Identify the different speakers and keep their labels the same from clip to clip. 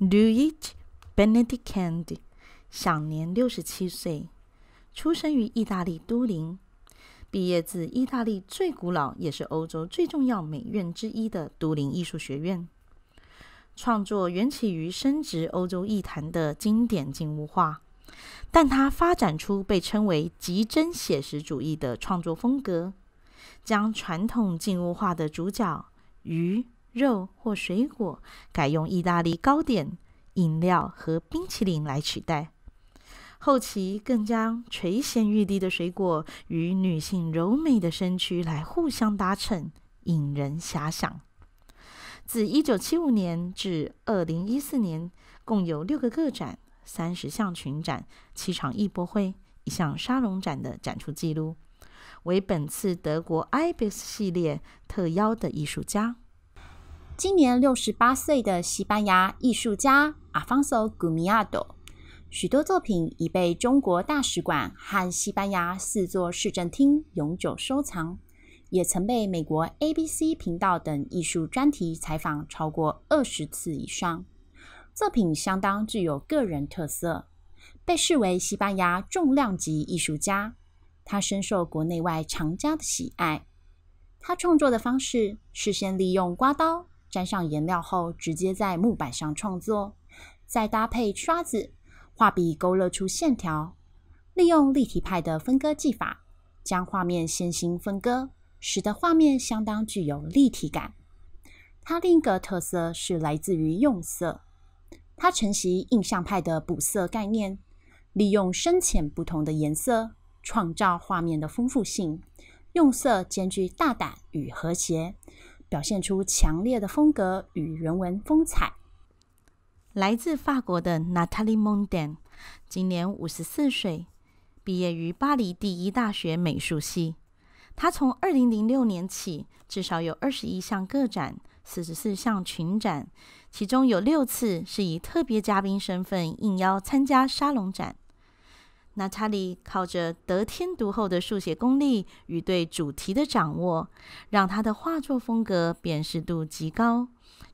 Speaker 1: l u i t b e n e d i c t d i 享年六十七岁，出生于意大利都灵，毕业自意大利最古老也是欧洲最重要美院之一的都灵艺术学院。创作缘起于深植欧洲艺坛的经典静物画，但他发展出被称为极真写实主义的创作风格，将传统静物画的主角鱼。肉或水果改用意大利糕点、饮料和冰淇淋来取代。后期更将垂涎欲滴的水果与女性柔美的身躯来互相搭衬，引人遐想。自一九七五年至二零一四年，共有六个个展、三十项群展、七场艺博会、一项沙龙展的展出记录，为
Speaker 2: 本次德国 IBIS 系列特邀的艺术家。今年六十八岁的西班牙艺术家阿方索·古米亚多，许多作品已被中国大使馆和西班牙四座市政厅永久收藏，也曾被美国 ABC 频道等艺术专题采访超过二十次以上。作品相当具有个人特色，被视为西班牙重量级艺术家。他深受国内外藏家的喜爱。他创作的方式是先利用刮刀。沾上颜料后，直接在木板上创作，再搭配刷子、画笔勾勒出线条。利用立体派的分割技法，将画面先行分割，使得画面相当具有立体感。它另一个特色是来自于用色，它承袭印象派的补色概念，利用深浅不同的颜色创造画面的丰富性，用色兼具大胆与和谐。表现出强烈的风格与人文风采。来自法国的娜塔莉·蒙丹，
Speaker 1: 今年五十四岁，毕业于巴黎第一大学美术系。她从二零零六年起，至少有二十一项个展，四十四项群展，其中有六次是以特别嘉宾身份应邀参加沙龙展。娜塔莉靠着得天独厚的速写功力与对主题的掌握，让她的画作风格辨识度极高，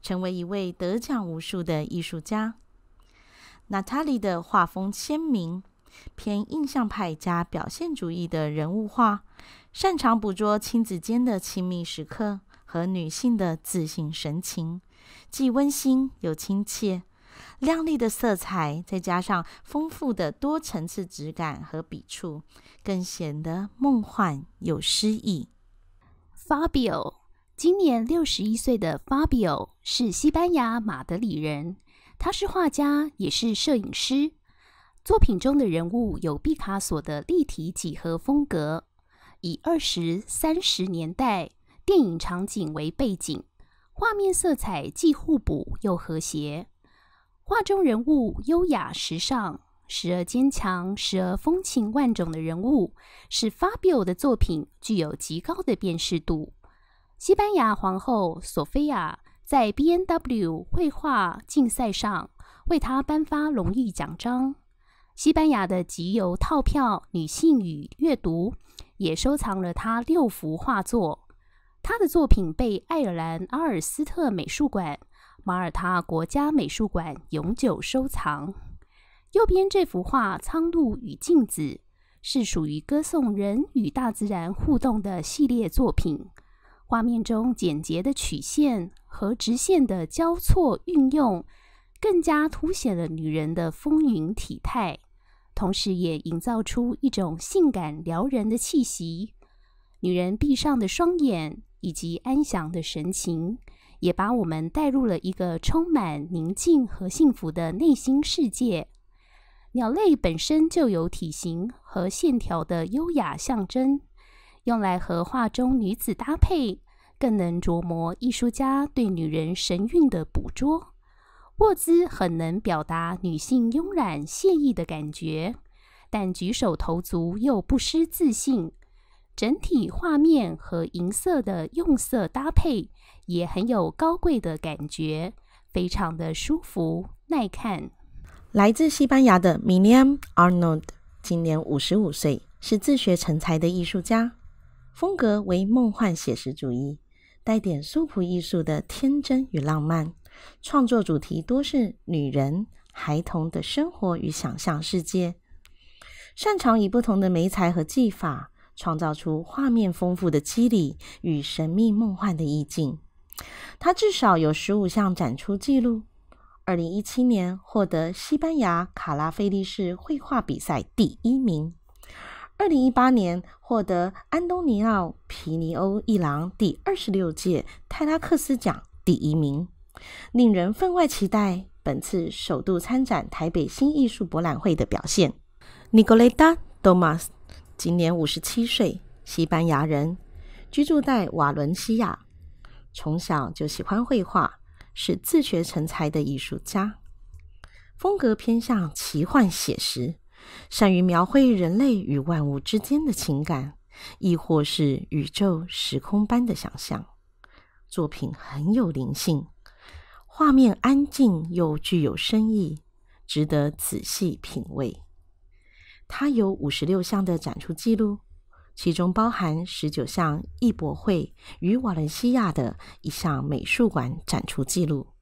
Speaker 1: 成为一位得奖无数的艺术家。娜塔莉的画风鲜明，偏印象派加表现主义的人物画，擅长捕捉亲子间的亲密时刻和女性的自信神情，既温馨又亲切。亮丽的色彩，再加上丰富的多层次质感和笔触，更显得梦幻有
Speaker 3: 诗意。Fabio 今年六十一岁的 Fabio 是西班牙马德里人，他是画家也是摄影师。作品中的人物有毕卡索的立体几何风格，以二十三十年代电影场景为背景，画面色彩既互补又和谐。画中人物优雅、时尚，时而坚强，时而风情万种的人物，使 Fabio 的作品具有极高的辨识度。西班牙皇后索菲亚在 B N W 绘画竞赛上为他颁发荣誉奖章。西班牙的集邮套票《女性与阅读》也收藏了他六幅画作。他的作品被爱尔兰阿尔斯特美术馆。马耳他国家美术馆永久收藏。右边这幅画《苍鹭与镜子》是属于歌颂人与大自然互动的系列作品。画面中简洁的曲线和直线的交错运用，更加凸显了女人的丰盈体态，同时也营造出一种性感撩人的气息。女人闭上的双眼以及安详的神情。也把我们带入了一个充满宁静和幸福的内心世界。鸟类本身就有体型和线条的优雅象征，用来和画中女子搭配，更能琢磨艺术家对女人神韵的捕捉。握姿很能表达女性慵懒惬意的感觉，但举手投足又不失自信。整体画面和银色的用色搭配也很有高贵的感觉，非常的舒服耐看。
Speaker 1: 来自西班牙的 Miliam Arnold 今年五十五岁，是自学成才的艺术家，风格为梦幻写实主义，带点素朴艺术的天真与浪漫。创作主题多是女人、孩童的生活与想象世界，擅长以不同的媒材和技法。创造出画面丰富的肌理与神秘梦幻的意境。他至少有十五项展出记录。二零一七年获得西班牙卡拉菲利市绘画比赛第一名。二零一八年获得安东尼奥皮尼欧一郎第二十六届泰拉克斯奖第一名。令人分外期待本次首度参展台北新艺术博览会的表现。n i c o l e t a Domas 今年五十七岁，西班牙人，居住在瓦伦西亚。从小就喜欢绘画，是自学成才的艺术家。风格偏向奇幻写实，善于描绘人类与万物之间的情感，亦或是宇宙时空般的想象。作品很有灵性，画面安静又具有深意，值得仔细品味。它有五十六项的展出记录，其中包含十九项艺博会与瓦伦西亚的一项美术馆展出记录。